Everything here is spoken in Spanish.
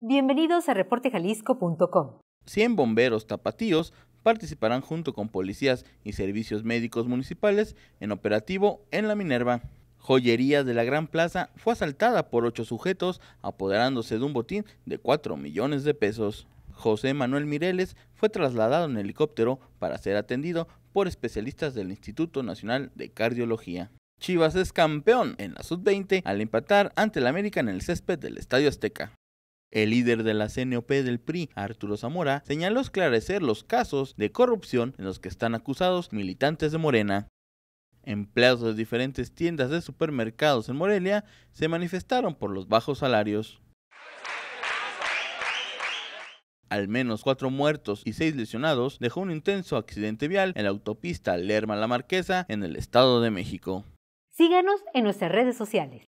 Bienvenidos a reportejalisco.com. 100 bomberos tapatíos participarán junto con policías y servicios médicos municipales en operativo en la Minerva. Joyería de la Gran Plaza fue asaltada por ocho sujetos, apoderándose de un botín de 4 millones de pesos. José Manuel Mireles fue trasladado en helicóptero para ser atendido por especialistas del Instituto Nacional de Cardiología. Chivas es campeón en la sub-20 al empatar ante la América en el césped del Estadio Azteca. El líder de la CNOP del PRI, Arturo Zamora, señaló esclarecer los casos de corrupción en los que están acusados militantes de Morena. Empleados de diferentes tiendas de supermercados en Morelia se manifestaron por los bajos salarios. Al menos cuatro muertos y seis lesionados dejó un intenso accidente vial en la autopista Lerma-La Marquesa en el Estado de México. Síganos en nuestras redes sociales.